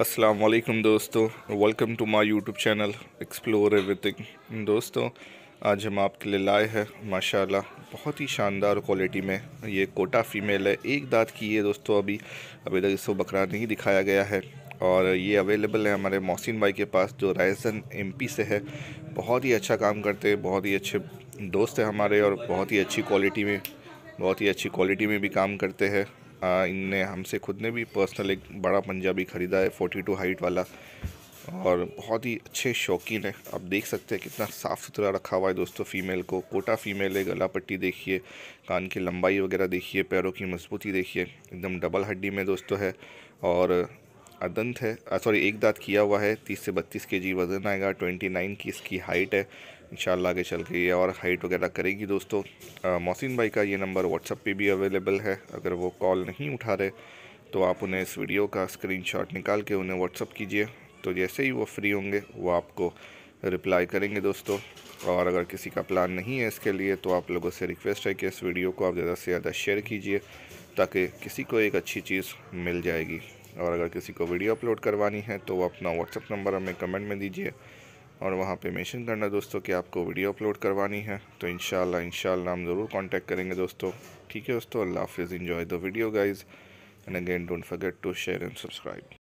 असलकम दोस्तों welcome to my YouTube channel explore everything दोस्तों आज हम आपके लिए लाए हैं माशाल्लाह बहुत ही शानदार क्वालिटी में ये कोटा फीमेल है एक दांत की है दोस्तों अभी अभी तक इसको बकरा नहीं दिखाया गया है और ये अवेलेबल है हमारे मोहसिन भाई के पास जो रायसन पी से है बहुत ही अच्छा काम करते हैं बहुत ही अच्छे दोस्त हैं हमारे और बहुत ही अच्छी क्वालिटी में बहुत ही अच्छी क्वालिटी में भी काम करते हैं इनने हमसे खुद ने भी पर्सनल एक बड़ा पंजाबी ख़रीदा है फोर्टी टू हाइट वाला और बहुत ही अच्छे शौकीन है आप देख सकते हैं कितना साफ़ सुथरा रखा हुआ है दोस्तों फ़ीमेल को कोटा फ़ीमेल है गला पट्टी देखिए कान की लंबाई वगैरह देखिए पैरों की मजबूती देखिए एकदम डबल हड्डी में दोस्तों है और अदंत है सॉरी एक दांत किया हुआ है तीस से बत्तीस के जी वज़न आएगा ट्वेंटी नाइन की इसकी हाइट है इन आगे चल के ये और हाइट वगैरह करेगी दोस्तों मोहसिन भाई का ये नंबर व्हाट्सअप पे भी अवेलेबल है अगर वो कॉल नहीं उठा रहे तो आप उन्हें इस वीडियो का स्क्रीनशॉट निकाल के उन्हें व्हाट्सअप कीजिए तो जैसे ही वो फ्री होंगे वो आपको रिप्लाई करेंगे दोस्तों और अगर किसी का प्लान नहीं है इसके लिए तो आप लोगों से रिक्वेस्ट है कि इस वीडियो को आप ज़्यादा से ज़्यादा शेयर कीजिए ताकि किसी को एक अच्छी चीज़ मिल जाएगी और अगर किसी को वीडियो अपलोड करवानी है तो वो अपना व्हाट्सअप नंबर हमें कमेंट में दीजिए और वहाँ पे मेंशन करना दोस्तों कि आपको वीडियो अपलोड करवानी है तो इन शाला हम ज़रूर कांटेक्ट करेंगे दोस्तों ठीक है दोस्तों अल्लाह हाफिज़ enjoy the video guys and again don't forget to share and subscribe